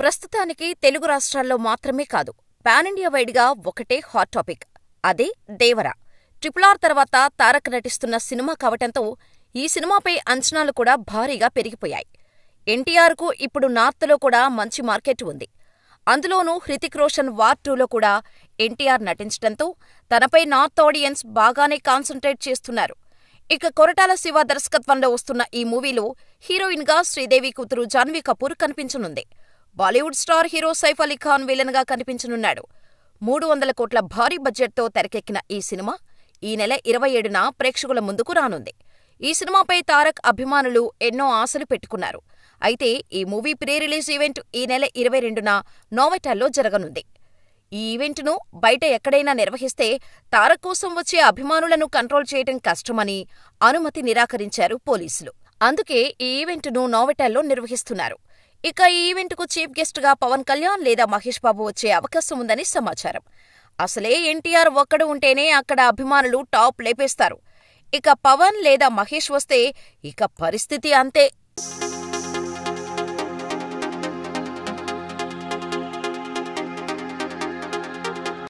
ప్రస్తుతానికి తెలుగు రాష్ట్రాల్లో మాత్రమే కాదు పానిండియా వైడ్గా ఒకటే హాట్ టాపిక్ అదే దేవరా ట్రిపుల్ ఆర్ తర్వాత తారక్ నటిస్తున్న సినిమా కావటంతో ఈ సినిమాపై అంచనాలు కూడా భారీగా పెరిగిపోయాయి ఎన్టీఆర్కు ఇప్పుడు నార్త్లో కూడా మంచి మార్కెట్ ఉంది అందులోనూ హృతిక్ రోషన్ వార్ టూలో కూడా ఎన్టీఆర్ నటించడంతో తనపై నార్త్ ఆడియన్స్ బాగానే కాన్సంట్రేట్ చేస్తున్నారు ఇక కొరటాల శివ దర్శకత్వంలో వస్తున్న ఈ మూవీలో హీరోయిన్గా శ్రీదేవి కూతురు జాన్వీ కపూర్ కనిపించనుంది Bollywood star hero Saif Ali Khan villain గా కనిపించనున్నాడు మూడు వందల కోట్ల భారీ బడ్జెట్తో తెరకెక్కిన ఈ సినిమా ఈ నెల ఇరవై ఏడున ప్రేక్షకుల ముందుకు రానుంది ఈ సినిమాపై తారక్ అభిమానులు ఎన్నో ఆశలు పెట్టుకున్నారు అయితే ఈ మూవీ ప్రీ రిలీజ్ ఈవెంట్ ఈ నెల ఇరవై రెండున నోవెటాల్లో జరగనుంది ఈ ఈవెంట్ను బయట ఎక్కడైనా నిర్వహిస్తే తారక్ కోసం వచ్చే అభిమానులను కంట్రోల్ చేయటం కష్టమని అనుమతి నిరాకరించారు పోలీసులు అందుకే ఈ ఈవెంట్ను నోవెటాల్లో నిర్వహిస్తున్నారు ఇక ఈవెంట్కు చీఫ్ గెస్ట్గా పవన్ కళ్యాణ్ లేదా మహేష్ బాబు వచ్చే అవకాశం ఉందని సమాచారం అసలే ఎన్టీఆర్ ఒక్కడు ఉంటేనే అక్కడ అభిమానులు టాప్ లేపేస్తారు ఇక పవన్ లేదా మహేష్ వస్తే ఇక పరిస్థితి అంతే